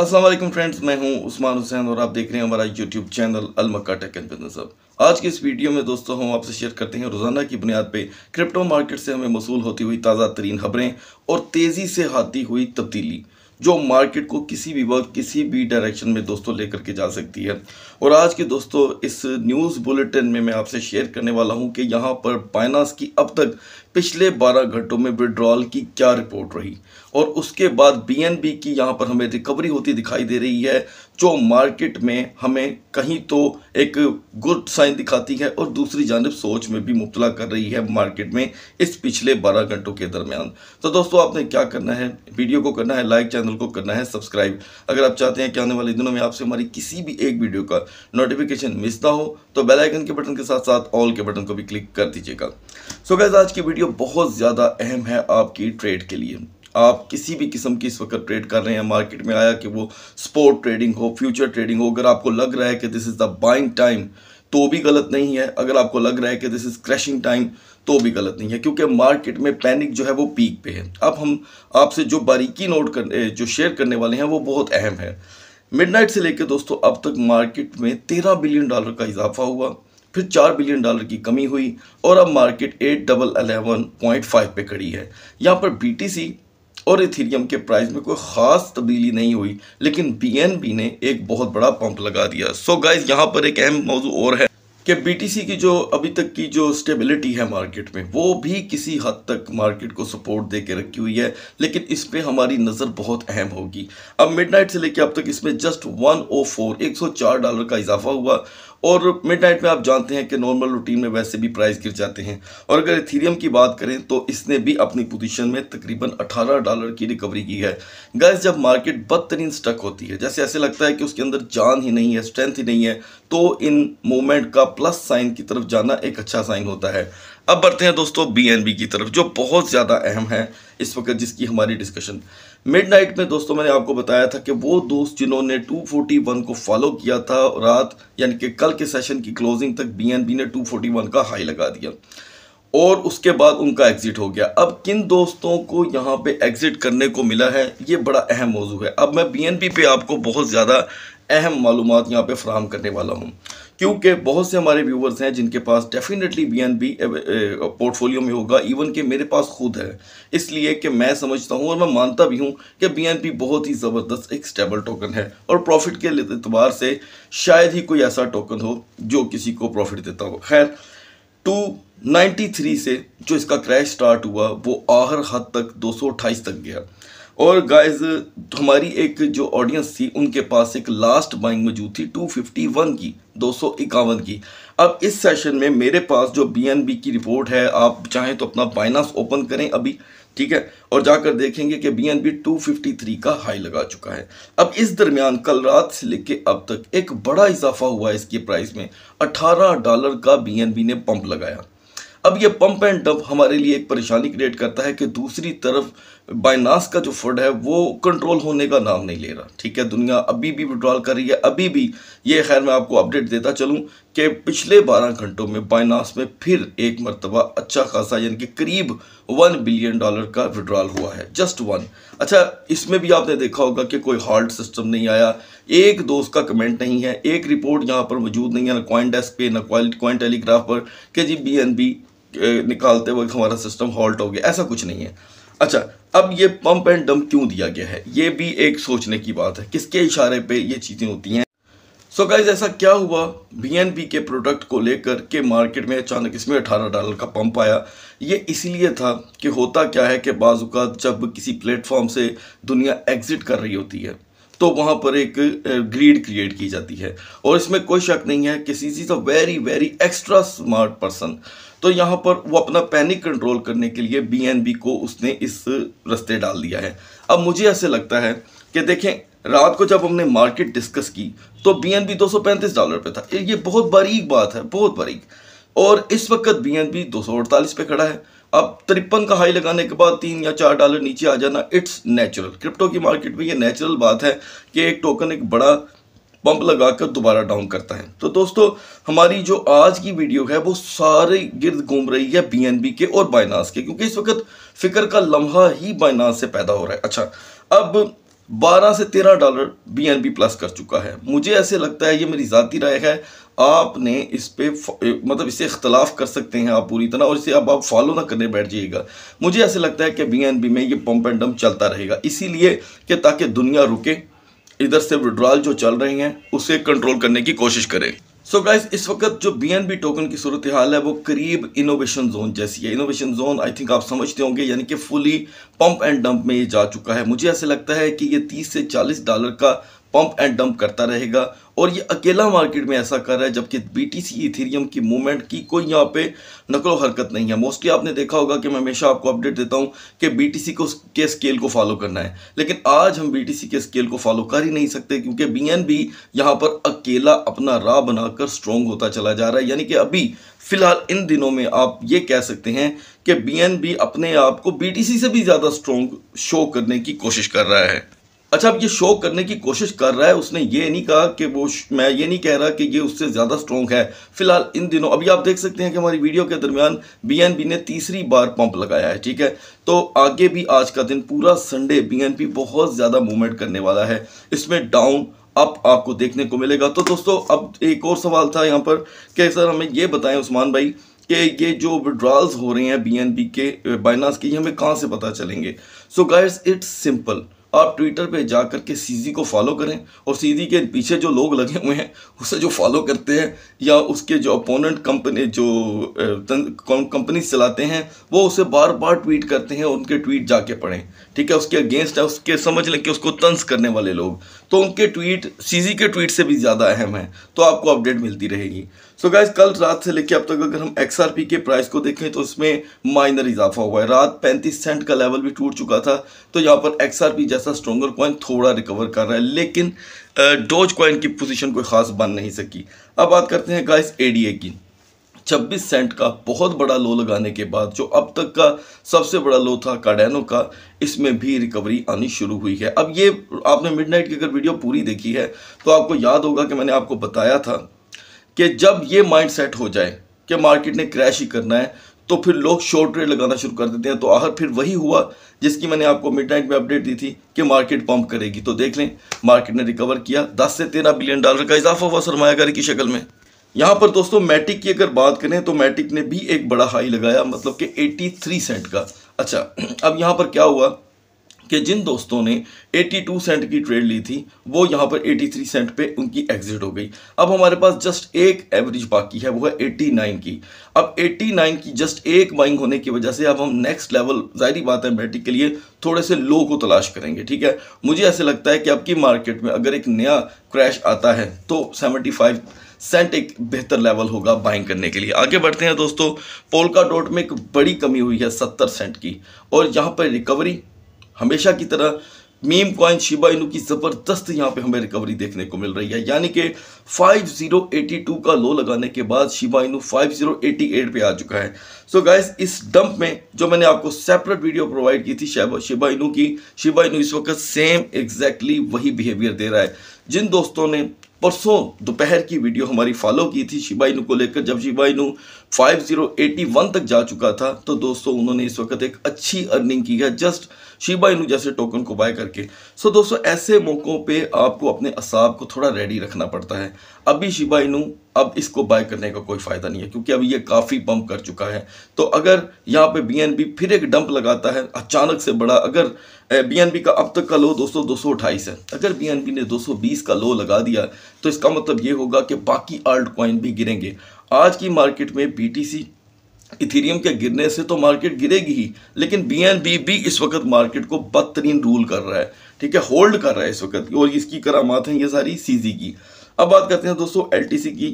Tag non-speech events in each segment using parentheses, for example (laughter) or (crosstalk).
Aslam friends मैं हूं उस्मान हुसैन और आप देख रहे हैं हमारा यूट्यूब चैनल अलमक्का टेक एंड बिजनेस अब आज के इस वीडियो में दोस्तों हम आपसे शेयर करते हैं रोज़ाना की बुनियाद पे क्रिप्टो मार्केट से हमें मसूल होती हुई ताज़ा तरीन खबरें और तेज़ी से आती हुई तब्दीली जो मार्केट को किसी भी वक्त किसी भी डायरेक्शन में दोस्तों लेकर के जा सकती है और आज के दोस्तों इस न्यूज़ बुलेटिन में मैं आपसे शेयर करने वाला हूं कि यहां पर बाइनास की अब तक पिछले 12 घंटों में विड्रॉल की क्या रिपोर्ट रही और उसके बाद बीएनबी की यहाँ पर हमें रिकवरी होती दिखाई दे रही है जो मार्केट में हमें कहीं तो एक गुड साइन दिखाती है और दूसरी जानब सोच में भी मुबतला कर रही है मार्केट में इस पिछले 12 घंटों के दरमियान तो दोस्तों आपने क्या करना है वीडियो को करना है लाइक चैनल को करना है सब्सक्राइब अगर आप चाहते हैं कि आने वाले दिनों में आपसे हमारी किसी भी एक वीडियो का नोटिफिकेशन मिस ना हो तो बेलाइकन के बटन के साथ साथ ऑल के बटन को भी क्लिक कर दीजिएगा सो गैस आज की वीडियो बहुत ज़्यादा अहम है आपकी ट्रेड के लिए आप किसी भी किस्म की इस वक्त ट्रेड कर रहे हैं मार्केट में आया कि वो स्पोर्ट ट्रेडिंग हो फ्यूचर ट्रेडिंग हो अगर आपको लग रहा है कि this is the buying time तो भी गलत नहीं है अगर आपको लग रहा है कि दिस इज़ क्रैशिंग टाइम तो भी गलत नहीं है क्योंकि मार्केट में पैनिक जो है वो पीक पे है अब हम आपसे जो बारीकी नोट कर जो शेयर करने वाले हैं वो बहुत अहम है मिडनाइट से लेकर दोस्तों अब तक मार्केट में तेरह बिलियन डॉलर का इजाफा हुआ फिर चार बिलियन डॉलर की कमी हुई और अब market at double eleven point five पर खड़ी है यहाँ पर बीटीसी और इथेरियम के प्राइस में कोई ख़ास तब्दीली नहीं हुई लेकिन बीएनबी ने एक बहुत बड़ा पंप लगा दिया सो गाइज यहाँ पर एक अहम मौजू और है कि बीटीसी की जो अभी तक की जो स्टेबिलिटी है मार्केट में वो भी किसी हद तक मार्केट को सपोर्ट दे के रखी हुई है लेकिन इस पर हमारी नज़र बहुत अहम होगी अब मिडनाइट से लेकर अब तक इसमें जस्ट 104 104 डॉलर का इजाफा हुआ और मिड नाइट में आप जानते हैं कि नॉर्मल रूटीन में वैसे भी प्राइस गिर जाते हैं और अगर इथीरियम की बात करें तो इसने भी अपनी पोजीशन में तकरीबन 18 डॉलर की रिकवरी की है गैस जब मार्केट बदतरीन स्टक होती है जैसे ऐसे लगता है कि उसके अंदर जान ही नहीं है स्ट्रेंथ ही नहीं है तो इन मोमेंट का प्लस साइन की तरफ जाना एक अच्छा साइन होता है अब बढ़ते हैं दोस्तों बी की तरफ जो बहुत ज़्यादा अहम है इस वक्त जिसकी हमारी डिस्कशन मिडनाइट में दोस्तों मैंने आपको बताया था कि वो दोस्त जिन्होंने 241 को फॉलो किया था रात यानी कि कल के सेशन की क्लोजिंग तक बीएनबी ने 241 का हाई लगा दिया और उसके बाद उनका एग्ज़िट हो गया अब किन दोस्तों को यहाँ पे एग्ज़िट करने को मिला है ये बड़ा अहम मौजू है अब मैं बी पे आपको बहुत ज़्यादा अहम मालूम यहाँ पे फ्राहम करने वाला हूँ क्योंकि बहुत से हमारे व्यूवर्स हैं जिनके पास definitely B N B portfolio में होगा इवन कि मेरे पास खुद है इसलिए कि मैं समझता हूँ और मैं मानता भी हूँ कि बी एन बी बहुत ही ज़बरदस्त एक स्टेबल टोकन है और प्रॉफिट के अतबार से शायद ही कोई ऐसा टोकन हो जो किसी को प्रॉफिट देता हो खैर टू थ्री से जो इसका क्रैश स्टार्ट हुआ वो आहर हद तक अट्ठाईस तक गया और गाइज हमारी एक जो ऑडियंस थी उनके पास एक लास्ट बाइंग मौजूद थी 251 की दो की अब इस सेशन में मेरे पास जो बी की रिपोर्ट है आप चाहें तो अपना बाइनास ओपन करें अभी ठीक है और जाकर देखेंगे कि B N B two fifty three का हाई लगा चुका है अब इस दरमियान कल रात से लेके अब तक एक बड़ा इजाफा हुआ है इसके प्राइस में अट्ठारह डॉलर का बी एन बी ने पंप लगाया अब ये पंप एंड डंप हमारे लिए एक परेशानी क्रिएट करता है कि दूसरी तरफ बाइनास का जो फंड है वो कंट्रोल होने का नाम नहीं ले रहा ठीक है दुनिया अभी भी विड्रॉल कर रही है अभी भी ये खैर मैं आपको अपडेट देता चलूँ कि पिछले 12 घंटों में बाइनास में फिर एक मरतबा अच्छा खासा यानी कि करीब वन बिलियन डॉलर का विड्रॉल हुआ है जस्ट वन अच्छा इसमें भी आपने देखा होगा कि कोई हॉल्ट सिस्टम नहीं आया एक दोस्त का कमेंट नहीं है एक रिपोर्ट यहाँ पर मौजूद नहीं है ना क्वाइन डेस्क पे ना क्वाइन टेलीग्राफ पर कि जी बी एन बी निकालते वक्त हमारा सिस्टम हॉल्ट हो गया ऐसा कुछ नहीं है अच्छा अब ये पंप एंड डंप क्यों दिया गया है ये भी एक सोचने की बात है किसके इशारे पे ये चीज़ें होती हैं सो गाइज ऐसा क्या हुआ बी के प्रोडक्ट को लेकर के मार्केट में अचानक इसमें अठारह डॉलर का पंप आया ये इसीलिए था कि होता क्या है कि बाज़ात जब किसी प्लेटफॉर्म से दुनिया एग्ज़िट कर रही होती है तो वहाँ पर एक ग्रीड क्रिएट की जाती है और इसमें कोई शक नहीं है कि she is a very very extra smart person तो यहाँ पर वो अपना पैनिक कंट्रोल करने के लिए बीएनबी को उसने इस रस्ते डाल दिया है अब मुझे ऐसे लगता है कि देखें रात को जब हमने मार्केट डिस्कस की तो बी एन डॉलर पे था ये बहुत बारीक बात है बहुत बारीक और इस वक्त बी एन बी दो पे खड़ा है अब तिरपन का हाई लगाने के बाद तीन या चार डॉलर नीचे आ जाना इट्स नेचुरल क्रिप्टो की मार्केट में ये नेचुरल बात है कि एक टोकन एक बड़ा बम्प लगाकर दोबारा डाउन करता है तो दोस्तों हमारी जो आज की वीडियो है वो सारे गिर्द घूम रही है बीएनबी के और बाइनास के क्योंकि इस वक्त फिक्र का लम्हा ही बाइनास से पैदा हो रहा है अच्छा अब 12 से 13 डॉलर बीएनबी प्लस कर चुका है मुझे ऐसे लगता है ये मेरी ज़ाती राय है आपने इस पर मतलब इसे इख्तलाफ कर सकते हैं आप पूरी तरह और इसे अब आप फॉलो ना करने बैठ जाइएगा मुझे ऐसे लगता है कि बीएनबी में ये पम्प एंड डम चलता रहेगा इसीलिए कि ताकि दुनिया रुके इधर से विड्रॉल जो चल रही हैं उसे कंट्रोल करने की कोशिश करें सो so गाइस इस वक्त जो बी टोकन की सूरत हाल है वो करीब इनोवेशन जोन जैसी है इनोवेशन जोन आई थिंक आप समझते होंगे यानी कि फुली पंप एंड डंप में ये जा चुका है मुझे ऐसे लगता है कि ये 30 से 40 डॉलर का पंप एंड डंप करता रहेगा और ये अकेला मार्केट में ऐसा कर रहा है जबकि बी टी सी इथेरियम की मूवमेंट की कोई यहाँ पे नकलो हरकत नहीं है मोस्टली आपने देखा होगा कि मैं हमेशा आपको अपडेट देता हूँ कि बी टी सी को के स्केल को फॉलो करना है लेकिन आज हम बी टी सी के स्केल को फॉलो कर ही नहीं सकते क्योंकि बी एन भी यहाँ पर अकेला अपना राह बनाकर स्ट्रॉन्ग होता चला जा रहा है यानी कि अभी फिलहाल इन दिनों में आप ये कह सकते हैं कि बी एन बी अपने आप को बी टी सी से भी ज़्यादा स्ट्रॉन्ग शो करने की कोशिश कर रहा है अच्छा अब ये शो करने की कोशिश कर रहा है उसने ये नहीं कहा कि वो मैं ये नहीं कह रहा कि ये उससे ज़्यादा स्ट्रॉन्ग है फिलहाल इन दिनों अभी आप देख सकते हैं कि हमारी वीडियो के दरमियान बीएनपी ने तीसरी बार पंप लगाया है ठीक है तो आगे भी आज का दिन पूरा संडे बीएनपी बहुत ज़्यादा मूवमेंट करने वाला है इसमें डाउन अप आपको देखने को मिलेगा तो दोस्तों अब एक और सवाल था यहाँ पर कि सर हमें ये बताएं उस्मान भाई कि ये जो विड्रॉल्स हो रहे हैं बी के बाइनास के ये हमें कहाँ से पता चलेंगे सो गाइड्स इट्स सिंपल आप ट्विटर पे जा कर के सीजी को फॉलो करें और सीजी के पीछे जो लोग लगे हुए हैं उसे जो फॉलो करते हैं या उसके जो अपोनेंट कंपनी जो कंपनी चलाते हैं वो उसे बार बार ट्वीट करते हैं और उनके ट्वीट जाके पढ़ें ठीक है उसके अगेंस्ट है उसके समझ लें कि उसको तंस करने वाले लोग तो उनके ट्वीट सी के ट्वीट से भी ज़्यादा अहम है तो आपको अपडेट मिलती रहेगी सो so गाइज कल रात से लेके अब तक अगर हम पी के प्राइस को देखें तो उसमें माइनर इजाफा हुआ है रात 35 सेंट का लेवल भी टूट चुका था तो यहाँ पर पी जैसा स्ट्रॉगर कॉइन थोड़ा रिकवर कर रहा है लेकिन डोज कॉइन की पोजीशन कोई ख़ास बन नहीं सकी अब बात करते हैं गाइज ए की 26 सेंट का बहुत बड़ा लो लगाने के बाद जो अब तक का सबसे बड़ा लो था कार्डेनो का इसमें भी रिकवरी आनी शुरू हुई है अब ये आपने नाइट की अगर वीडियो पूरी देखी है तो आपको याद होगा कि मैंने आपको बताया था कि जब ये माइंड सेट हो जाए कि मार्केट ने क्रैश ही करना है तो फिर लोग शॉर्ट ट्रेड लगाना शुरू कर देते हैं तो आखिर फिर वही हुआ जिसकी मैंने आपको मिड नाइट में अपडेट दी थी कि मार्केट पंप करेगी तो देख लें मार्केट ने रिकवर किया 10 से 13 बिलियन डॉलर का इजाफा हुआ सरमाकारी की शक्ल में यहाँ पर दोस्तों मैटिक की अगर बात करें तो मैटिक ने भी एक बड़ा हाई लगाया मतलब कि 83 सेंट का अच्छा (clears throat) अब यहाँ पर क्या हुआ कि जिन दोस्तों ने 82 सेंट की ट्रेड ली थी वो यहाँ पर 83 सेंट पे उनकी एग्जिट हो गई अब हमारे पास जस्ट एक एवरेज बाकी है वो है 89 की अब 89 की जस्ट एक बाइंग होने की वजह से अब हम नेक्स्ट लेवल जाहरी बात है बैटिंग के लिए थोड़े से लो को तलाश करेंगे ठीक है मुझे ऐसे लगता है कि अब की मार्केट में अगर एक नया क्रैश आता है तो सेवेंटी सेंट एक बेहतर लेवल होगा बाइंग करने के लिए आगे बढ़ते हैं दोस्तों पोलका डॉट में एक बड़ी कमी हुई है सत्तर सेंट की और यहाँ पर रिकवरी हमेशा की तरह मीम कॉइन शिबा इनू की ज़बरदस्त यहाँ पे हमें रिकवरी देखने को मिल रही है यानी कि 5082 का लो लगाने के बाद शिबा इनू 5088 पे आ चुका है सो so गाइस इस डंप में जो मैंने आपको सेपरेट वीडियो प्रोवाइड की थी शिबा इनू की शिबा इनू इस वक्त सेम एग्जैक्टली वही बिहेवियर दे रहा है जिन दोस्तों ने परसों दोपहर की वीडियो हमारी फॉलो की थी शिबाइनू को लेकर जब शिबाइनू 5081 तक जा चुका था तो दोस्तों उन्होंने इस वक्त एक अच्छी अर्निंग की है जस्ट शिबा इनू जैसे टोकन को बाय करके सो so दोस्तों ऐसे मौक़ों पे आपको अपने असाब को थोड़ा रेडी रखना पड़ता है अभी शिबा इनू अब इसको बाय करने का कोई फ़ायदा नहीं है क्योंकि अभी ये काफ़ी बम कर चुका है तो अगर यहाँ पे बी फिर एक डंप लगाता है अचानक से बड़ा अगर बी का अब तक का लो दोस्तों दो है अगर बी ने दो का लो लगा दिया तो इसका मतलब ये होगा कि बाकी आल्ट कॉइन भी गिरेंगे आज की मार्केट में बी इथेरियम के गिरने से तो मार्केट गिरेगी ही लेकिन बी भी इस वक्त मार्केट को बदतरीन रूल कर रहा है ठीक है होल्ड कर रहा है इस वक्त और इसकी करामात हैं ये सारी सीजी की अब बात करते हैं दोस्तों एल की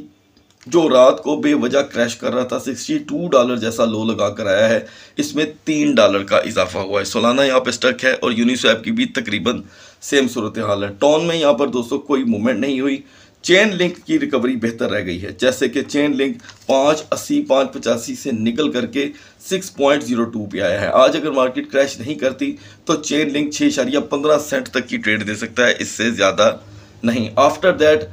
जो रात को बेवजह क्रैश कर रहा था 62 डॉलर जैसा लो लगा कर आया है इसमें तीन डॉलर का इजाफा हुआ है सोलाना यहाँ पर स्टक है और यूनिसैप की भी तकरीबन सेम सूरत हाल है टॉन में यहाँ पर दोस्तों कोई मूवमेंट नहीं हुई चेन लिंक की रिकवरी बेहतर रह गई है जैसे कि चेन लिंक पाँच अस्सी पाँच पचासी से निकल करके सिक्स पॉइंट जीरो टू पे आया है आज अगर मार्केट क्रैश नहीं करती तो चेन लिंक छः इशारिया पंद्रह सेंट तक की ट्रेड दे सकता है इससे ज़्यादा नहीं आफ्टर दैट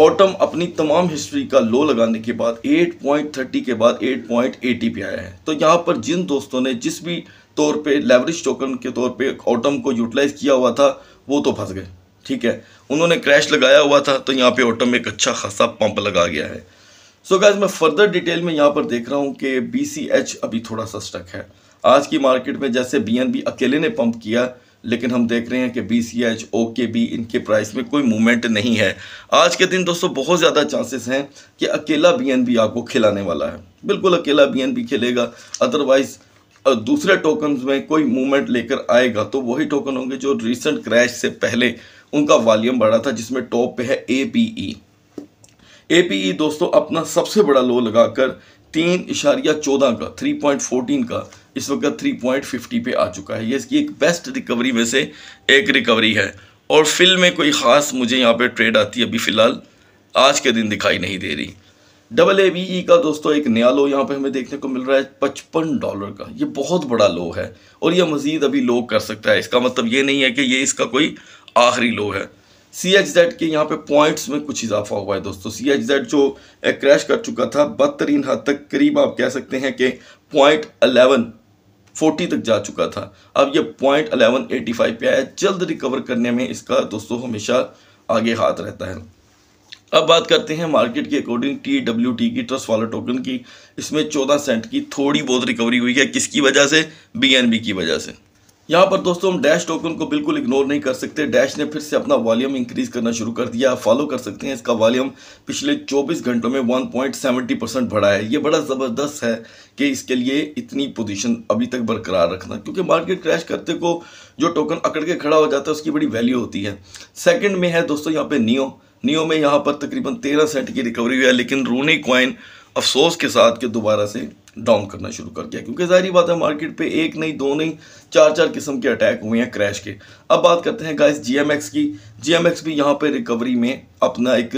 ऑटम अपनी तमाम हिस्ट्री का लो लगाने के बाद 8.30 के बाद 8.80 पे आया है तो यहाँ पर जिन दोस्तों ने जिस भी तौर पे लेवरेज टोकन के तौर पे ऑटम को यूटिलाइज़ किया हुआ था वो तो फंस गए ठीक है उन्होंने क्रैश लगाया हुआ था तो यहाँ पे ऑटम में एक अच्छा खासा पंप लगा गया है सो so गैज मैं फर्दर डिटेल में यहाँ पर देख रहा हूँ कि बी अभी थोड़ा सा स्टक है आज की मार्केट में जैसे बी अकेले ने पंप किया लेकिन हम देख रहे हैं कि बी सी एच ओ के बी इनके प्राइस में कोई मूवमेंट नहीं है आज के दिन दोस्तों बहुत ज़्यादा चांसेस हैं कि अकेला बी एन बी आपको खिलाने वाला है बिल्कुल अकेला बी एन बी खिलेगा अदरवाइज़ दूसरे टोकन में कोई मूवमेंट लेकर आएगा तो वही टोकन होंगे जो रिसेंट क्रैश से पहले उनका वॉल्यूम बढ़ा था जिसमें टॉप पे है ए पी ई ए पी ई दोस्तों अपना सबसे बड़ा लो लगाकर तीन इशारिया चौदह का थ्री पॉइंट फोर्टीन का इस वक्त थ्री पॉइंट फिफ्टी पे आ चुका है ये इसकी एक बेस्ट रिकवरी में से एक रिकवरी है और फिल्म में कोई ख़ास मुझे यहाँ पे ट्रेड आती है अभी फ़िलहाल आज के दिन दिखाई नहीं दे रही डबल ए बी ई का दोस्तों एक नया लो यहाँ पे हमें देखने को मिल रहा है पचपन डॉलर का ये बहुत बड़ा लो है और ये मज़ीद अभी लो कर सकता है इसका मतलब ये नहीं है कि ये इसका कोई आखिरी लो है सी एच जेड के यहाँ पे पॉइंट्स में कुछ इजाफा हुआ है दोस्तों सी एच जेड जो क्रैश कर चुका था बदतरीन हद तक करीब आप कह सकते हैं कि पॉइंट अलेवन फोर्टी तक जा चुका था अब ये पॉइंट अलेवन एटी फाइव पे आया जल्द रिकवर करने में इसका दोस्तों हमेशा आगे हाथ रहता है अब बात करते हैं मार्केट के अकॉर्डिंग टी डब्ल्यू टी की ट्रस्ट वाला टोकन की इसमें चौदह सेंट की थोड़ी बहुत रिकवरी हुई है किसकी वजह से बी एन बी की वजह से यहाँ पर दोस्तों हम डैश टोकन को बिल्कुल इग्नोर नहीं कर सकते डैश ने फिर से अपना वॉल्यूम इंक्रीज करना शुरू कर दिया फॉलो कर सकते हैं इसका वॉल्यूम पिछले 24 घंटों में 1.70 परसेंट बढ़ा है ये बड़ा ज़बरदस्त है कि इसके लिए इतनी पोजीशन अभी तक बरकरार रखना क्योंकि मार्केट क्रैश करते को जो टोकन अकड़ के खड़ा हो जाता है उसकी बड़ी वैल्यू होती है सेकेंड में है दोस्तों यहाँ पर नियो नियो में यहाँ पर तकरीबन तेरह सेंट की रिकवरी हुई है लेकिन रूनी क्वाइन अफसोस के साथ कि दोबारा से डाउन करना शुरू कर दिया क्योंकि जाहिर बात है मार्केट पे एक नहीं दो नहीं चार चार किस्म के अटैक हुए हैं क्रैश के अब बात करते हैं गाइस जीएमएक्स की जीएमएक्स भी यहाँ पे रिकवरी में अपना एक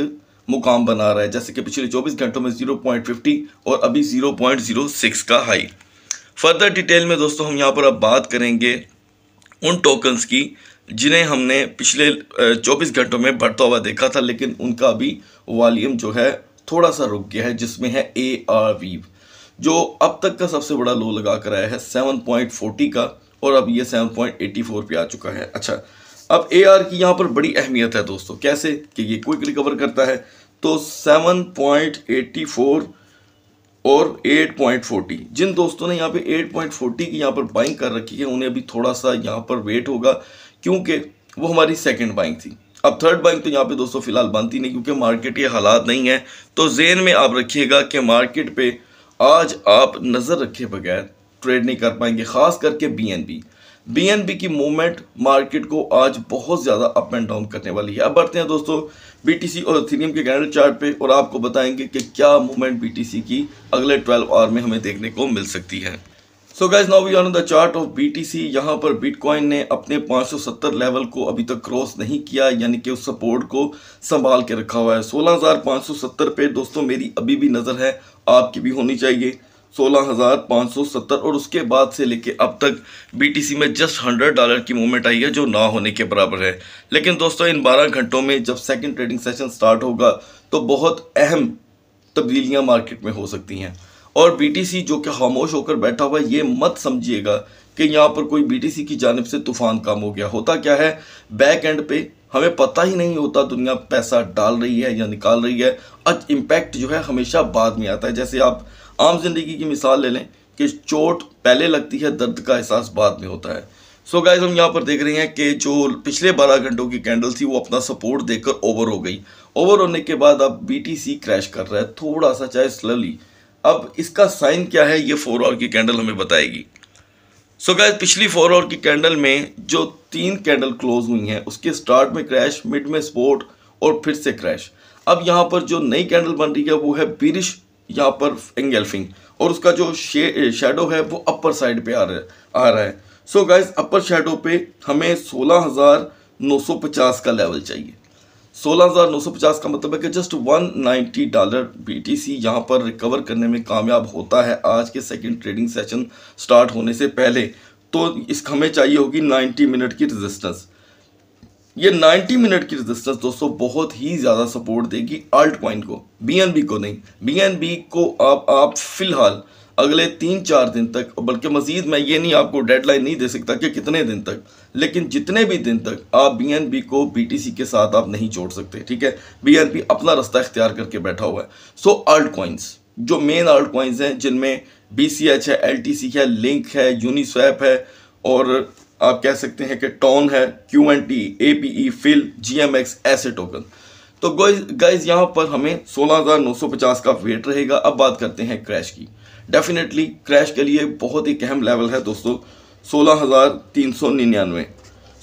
मुकाम बना रहा है जैसे कि पिछले 24 घंटों में 0.50 और अभी 0.06 का हाई फर्दर डिटेल में दोस्तों हम यहाँ पर अब बात करेंगे उन टोकन्स की जिन्हें हमने पिछले चौबीस घंटों में बढ़ता हुआ देखा था लेकिन उनका अभी वॉलीम जो है थोड़ा सा रुक गया है जिसमें है ए आर वीव जो अब तक का सबसे बड़ा लो लगा कर आया है 7.40 का और अब ये 7.84 पे आ चुका है अच्छा अब ए आर की यहाँ पर बड़ी अहमियत है दोस्तों कैसे कि ये क्विक रिकवर करता है तो 7.84 और 8.40 जिन दोस्तों ने यहाँ पे 8.40 की यहाँ पर बाइंग कर रखी है उन्हें अभी थोड़ा सा यहाँ पर वेट होगा क्योंकि वो हमारी सेकेंड बाइंग थी अब थर्ड बाइंग तो यहाँ पे दोस्तों फिलहाल बनती नहीं क्योंकि मार्केट के हालात नहीं है तो जेन में आप रखिएगा कि मार्केट पे आज आप नज़र रखे बगैर ट्रेड नहीं कर पाएंगे ख़ास करके बीएनबी बीएनबी की मूवमेंट मार्केट को आज बहुत ज़्यादा अप एंड डाउन करने वाली है अब बढ़ते हैं दोस्तों बीटीसी और थीनियम के कैंडल चार्ट पे और आपको बताएंगे कि क्या मूवमेंट बीटीसी की अगले ट्वेल्व आवर में हमें देखने को मिल सकती है so guys now we on the chart of BTC यहां पर बिटकॉइन ने अपने 570 लेवल को अभी तक क्रॉस नहीं किया यानी कि उस सपोर्ट को संभाल के रखा हुआ है 16,570 पे दोस्तों मेरी अभी भी नज़र है आपकी भी होनी चाहिए 16,570 और उसके बाद से लेके अब तक बीटीसी में जस्ट 100 डॉलर की मूवमेंट आई है जो ना होने के बराबर है लेकिन दोस्तों इन 12 घंटों में जब सेकंड ट्रेडिंग सेशन स्टार्ट होगा तो बहुत अहम तब्दीलियां मार्केट में हो सकती हैं और बीटीसी जो कि खामोश होकर बैठा हुआ है ये मत समझिएगा कि यहाँ पर कोई बीटीसी की जानब से तूफान काम हो गया होता क्या है बैक एंड पे हमें पता ही नहीं होता दुनिया पैसा डाल रही है या निकाल रही है अच इम्पैक्ट जो है हमेशा बाद में आता है जैसे आप आम जिंदगी की मिसाल ले लें कि चोट पहले लगती है दर्द का एहसास बाद में होता है सो so गाइज हम यहाँ पर देख रहे हैं कि जो पिछले 12 घंटों की कैंडल थी वो अपना सपोर्ट देकर ओवर हो गई ओवर होने के बाद अब बीटीसी क्रैश कर रहा है थोड़ा सा चाहे स्लोली अब इसका साइन क्या है ये फोर आवर की कैंडल हमें बताएगी सो so गाय पिछली फोर आवर की कैंडल में जो तीन कैंडल क्लोज हुई हैं उसके स्टार्ट में क्रैश मिड में स्पोर्ट और फिर से क्रैश अब यहाँ पर जो नई कैंडल बन रही है वो है बिरिश यहाँ पर एंगल्फिंग और उसका जो शे शेडो है वो अपर साइड पे आ रहा है आ रहा है सो गाइज अपर शेडो पे हमें सोलह हज़ार नौ सौ पचास का लेवल चाहिए 16,950 का मतलब है कि जस्ट 190 डॉलर बीटीसी यहां पर रिकवर करने में कामयाब होता है आज के सेकंड ट्रेडिंग सेशन स्टार्ट होने से पहले तो इस हमें चाहिए होगी 90 मिनट की रेजिस्टेंस ये 90 मिनट की रेजिस्टेंस दोस्तों बहुत ही ज़्यादा सपोर्ट देगी आल्ट पॉइंट को बीएनबी को नहीं बीएनबी को आप आप फिलहाल अगले तीन चार दिन तक बल्कि मज़ीद मैं ये नहीं आपको डेडलाइन नहीं दे सकता कि कितने दिन तक लेकिन जितने भी दिन तक आप बीएनबी को बीटीसी के साथ आप नहीं छोड़ सकते ठीक है बीएनबी अपना रास्ता इख्तियार करके बैठा हुआ है सो आल्ट कॉइन्स जो मेन आल्ट कॉइन्स हैं जिनमें बी सी एच है एल टी सी है लिंक है यूनिस्वैप है और आप कह सकते हैं कि टॉन है Q N T A P E FIL G M X ऐसे टोकन तो गाइज यहाँ पर हमें सोलह हज़ार नौ सौ पचास का वेट रहेगा अब बात करते हैं क्रैश की डेफिनेटली क्रैश के लिए बहुत ही अहम लेवल है दोस्तों सोलह हज़ार तीन सौ निन्यानवे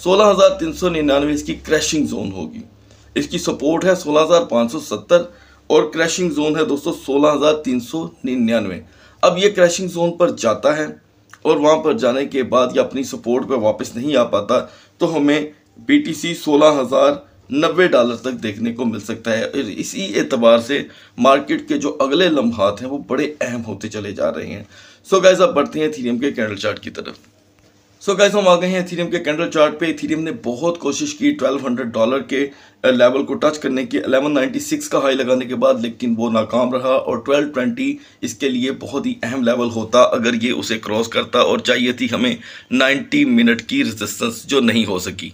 सोलह हज़ार तीन सौ निन्यानवे इसकी क्रैशिंग जोन होगी इसकी सपोर्ट है सोलह हज़ार पाँच सौ सत्तर और क्रैशिंग जोन है दोस्तों सोलह हज़ार तीन सौ निन्यानवे अब ये क्रैशिंग जोन पर जाता है और वहाँ पर जाने के बाद ये अपनी सपोर्ट पर वापस नहीं आ पाता तो हमें बी टी सी सोलह हज़ार नब्बे डॉलर तक देखने को मिल सकता है इसी एतबार से मार्केट के जो अगले लम्हात हैं वो बड़े अहम होते चले जा रहे हैं सो गैस अब बढ़ते हैं थीरियम के कैंडल चार्ट की तरफ सो so गैस हम आ गए हैं थीरियम के कैंडल चार्ट पे थीरियम ने बहुत कोशिश की 1200 डॉलर के लेवल को टच करने की 1196 का हाई लगाने के बाद लेकिन वो नाकाम रहा और 1220 इसके लिए बहुत ही अहम लेवल होता अगर ये उसे क्रॉस करता और चाहिए थी हमें 90 मिनट की रेजिस्टेंस जो नहीं हो सकी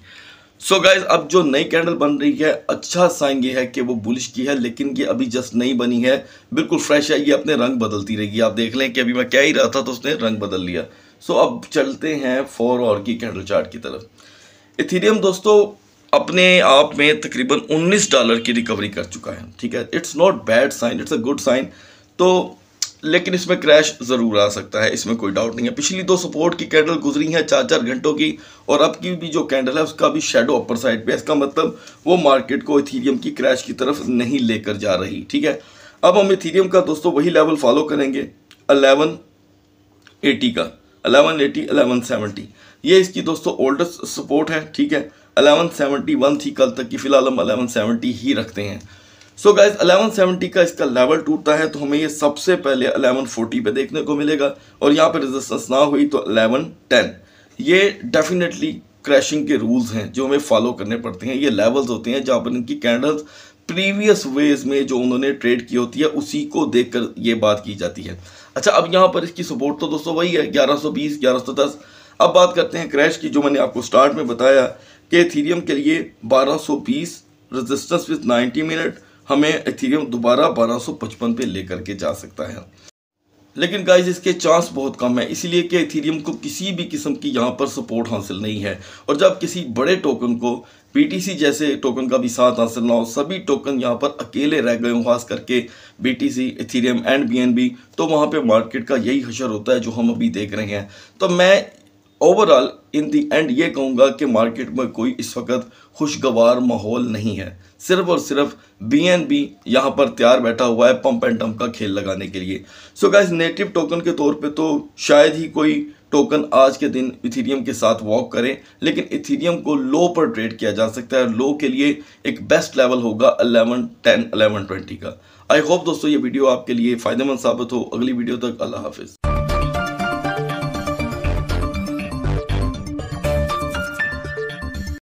सो so गाइज अब जो नई कैंडल बन रही है अच्छा साइन ये है कि वो बुलिश की है लेकिन ये अभी जस्ट नहीं बनी है बिल्कुल फ्रेश है ये अपने रंग बदलती रहेगी आप देख लें कि अभी मैं क्या ही रहा था तो उसने रंग बदल लिया सो so अब चलते हैं फोर और की कैंडल चार्ट की तरफ इथीरियम दोस्तों अपने आप में तकरीबन 19 डॉलर की रिकवरी कर चुका है ठीक है it's not bad sign it's a good sign तो लेकिन इसमें क्रैश ज़रूर आ सकता है इसमें कोई डाउट नहीं है पिछली दो सपोर्ट की कैंडल गुजरी है चार चार घंटों की और अब की भी जो कैंडल है उसका भी शेडो अपर साइड पे इसका मतलब वो मार्केट को इथीरियम की क्रैश की तरफ नहीं लेकर जा रही ठीक है अब हम इथीरियम का दोस्तों वही लेवल फॉलो करेंगे अलेवन एटी का अलेवन एटी अलेवन सेवनटी ये इसकी दोस्तों ओल्डेस्ट सपोर्ट है ठीक है अलेवन सेवनटी वन थी कल तक की फ़िलहाल हम अलेवन सेवनटी ही रखते हैं सो गाइज 1170 का इसका लेवल टूटता है तो हमें ये सबसे पहले 1140 पे देखने को मिलेगा और यहाँ पे रेजिस्टेंस ना हुई तो 1110 ये डेफिनेटली क्रैशिंग के रूल्स हैं जो हमें फॉलो करने पड़ते हैं ये लेवल्स होते हैं जहाँ पर इनकी कैंडल्स प्रीवियस वेज में जो उन्होंने ट्रेड की होती है उसी को कर ये बात की जाती है अच्छा अब यहाँ पर इसकी सपोर्ट तो दोस्तों वही है सौ 1110 अब बात करते हैं क्रैश की जो मैंने आपको स्टार्ट में बताया कि थीरियम के लिए 1220 रेजिस्टेंस विद नाइन्टी मिनट हमें इथीरियम दोबारा 1255 पे लेकर के जा सकता है लेकिन गाइज इसके चांस बहुत कम है इसलिए कि इथीरियम को किसी भी किस्म की यहाँ पर सपोर्ट हासिल नहीं है और जब किसी बड़े टोकन को बी जैसे टोकन का भी साथ हासिल ना हो सभी टोकन यहाँ पर अकेले रह गए हों खास करके T C Ethereum and B तो वहाँ पे मार्केट का यही हशर होता है जो हम अभी देख रहे हैं तो मैं ओवरऑल इन दी एंड ये कहूँगा कि मार्केट में कोई इस वक्त खुशगवार माहौल नहीं है सिर्फ और सिर्फ बी एन बी यहाँ पर तैयार बैठा हुआ है पंप एंड टम्प का खेल लगाने के लिए सो गाइज नेटिव टोकन के तौर पे तो शायद ही कोई टोकन आज के दिन इथीरियम के साथ वॉक करें लेकिन इथीरियम को लो पर ट्रेड किया जा सकता है लो के लिए एक बेस्ट लेवल होगा अलेवन टेन अलेवन ट्वेंटी का आई होप दोस्तों ये वीडियो आपके लिए फ़ायदेमंद साबित हो अगली वीडियो तक अल्लाह हाफिज़